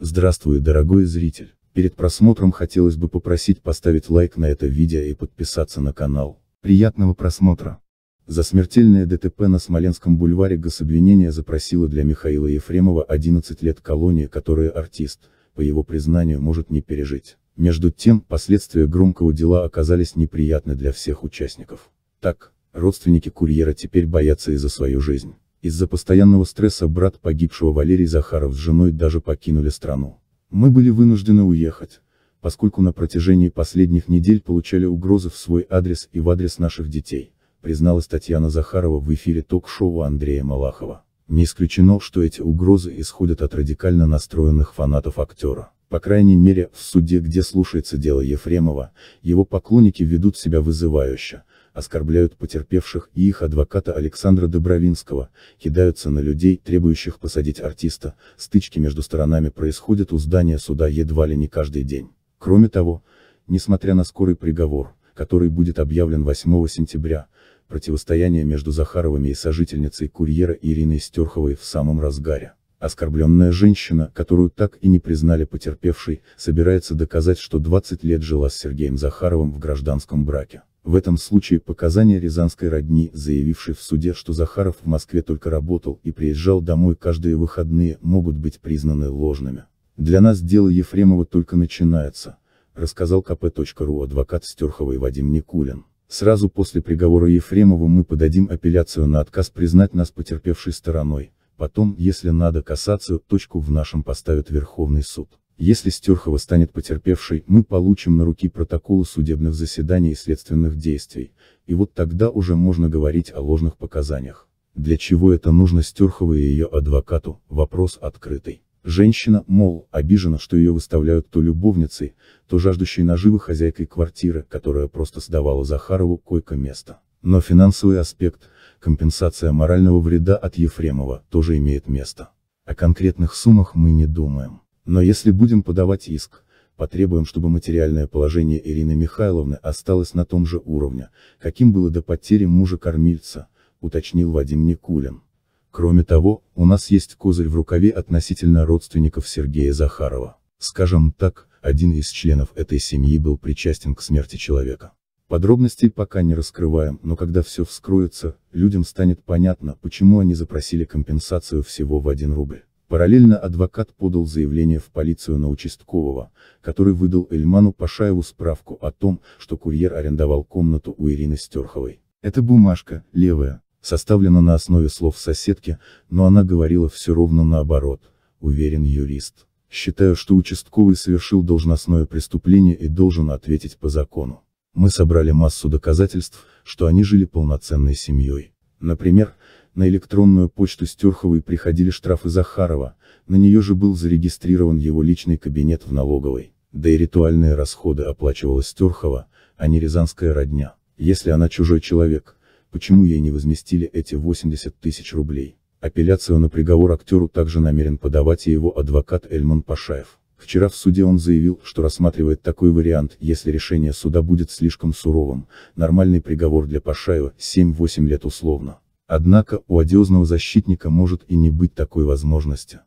Здравствуй, дорогой зритель. Перед просмотром хотелось бы попросить поставить лайк на это видео и подписаться на канал. Приятного просмотра. За смертельное ДТП на Смоленском бульваре гособвинение запросило для Михаила Ефремова 11 лет колонии, которые артист, по его признанию, может не пережить. Между тем, последствия громкого дела оказались неприятны для всех участников. Так, родственники курьера теперь боятся и за свою жизнь. Из-за постоянного стресса брат погибшего Валерий Захаров с женой даже покинули страну. Мы были вынуждены уехать, поскольку на протяжении последних недель получали угрозы в свой адрес и в адрес наших детей, призналась Татьяна Захарова в эфире ток-шоу Андрея Малахова. Не исключено, что эти угрозы исходят от радикально настроенных фанатов актера. По крайней мере, в суде, где слушается дело Ефремова, его поклонники ведут себя вызывающе, оскорбляют потерпевших и их адвоката Александра Добровинского, кидаются на людей, требующих посадить артиста, стычки между сторонами происходят у здания суда едва ли не каждый день. Кроме того, несмотря на скорый приговор, который будет объявлен 8 сентября, противостояние между Захаровыми и сожительницей курьера Ириной Стерховой в самом разгаре. Оскорбленная женщина, которую так и не признали потерпевшей, собирается доказать, что 20 лет жила с Сергеем Захаровым в гражданском браке. В этом случае показания рязанской родни, заявившей в суде, что Захаров в Москве только работал и приезжал домой каждые выходные, могут быть признаны ложными. Для нас дело Ефремова только начинается, рассказал КП.РУ адвокат Стерховой Вадим Никулин. Сразу после приговора Ефремову мы подадим апелляцию на отказ признать нас потерпевшей стороной, потом, если надо кассацию, точку в нашем поставит Верховный суд. Если Стерхова станет потерпевшей, мы получим на руки протоколы судебных заседаний и следственных действий, и вот тогда уже можно говорить о ложных показаниях. Для чего это нужно Стерхова и ее адвокату, вопрос открытый. Женщина, мол, обижена, что ее выставляют то любовницей, то жаждущей наживы хозяйкой квартиры, которая просто сдавала Захарову койко-место. Но финансовый аспект, компенсация морального вреда от Ефремова, тоже имеет место. О конкретных суммах мы не думаем. Но если будем подавать иск, потребуем, чтобы материальное положение Ирины Михайловны осталось на том же уровне, каким было до потери мужа-кормильца, уточнил Вадим Никулин. Кроме того, у нас есть козырь в рукаве относительно родственников Сергея Захарова. Скажем так, один из членов этой семьи был причастен к смерти человека. Подробностей пока не раскрываем, но когда все вскроется, людям станет понятно, почему они запросили компенсацию всего в 1 рубль. Параллельно адвокат подал заявление в полицию на участкового, который выдал Эльману Пашаеву справку о том, что курьер арендовал комнату у Ирины Стерховой. Эта бумажка, левая, составлена на основе слов соседки, но она говорила все ровно наоборот, уверен юрист. Считаю, что участковый совершил должностное преступление и должен ответить по закону. Мы собрали массу доказательств, что они жили полноценной семьей. Например, на электронную почту Стерховой приходили штрафы Захарова, на нее же был зарегистрирован его личный кабинет в налоговой. Да и ритуальные расходы оплачивала Стерхова, а не рязанская родня. Если она чужой человек, почему ей не возместили эти 80 тысяч рублей? Апелляцию на приговор актеру также намерен подавать и его адвокат Эльман Пашаев. Вчера в суде он заявил, что рассматривает такой вариант, если решение суда будет слишком суровым, нормальный приговор для Пашаева – 7-8 лет условно. Однако, у одиозного защитника может и не быть такой возможности.